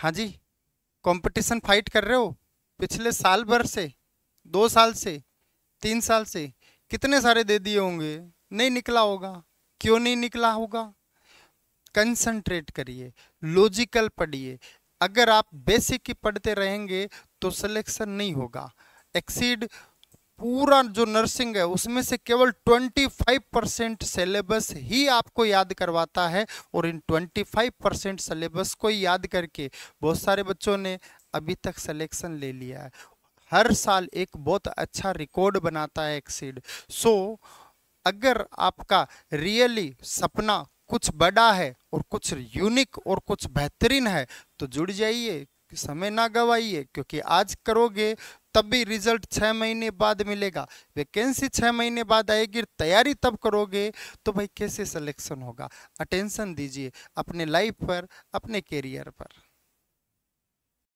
हाँ जी competition fight कर रहे हो पिछले साल भर से दो साल से तीन साल से कितने सारे दे दिए होंगे नहीं निकला होगा क्यों नहीं निकला होगा कंसंट्रेट करिए लॉजिकल पढ़िए अगर आप बेसिक ही पढ़ते रहेंगे तो सिलेक्शन नहीं होगा एक्सीड पूरा जो नर्सिंग है उसमें से केवल 25 परसेंट सिलेबस ही आपको याद करवाता है और इन 25 परसेंट सिलेबस को याद करके बहुत सारे बच्चों ने अभी तक सिलेक्शन ले लिया है हर साल एक बहुत अच्छा रिकॉर्ड बनाता है एक्सीड सो so, अगर आपका रियली सपना कुछ बड़ा है और कुछ यूनिक और कुछ बेहतरीन है तो जुड़ जाइए समय ना गवाइए क्योंकि आज करोगे तब भी रिजल्ट छः महीने बाद मिलेगा वैकेंसी छः महीने बाद आएगी तैयारी तब करोगे तो भाई कैसे सिलेक्शन होगा अटेंशन दीजिए अपने लाइफ पर अपने कैरियर पर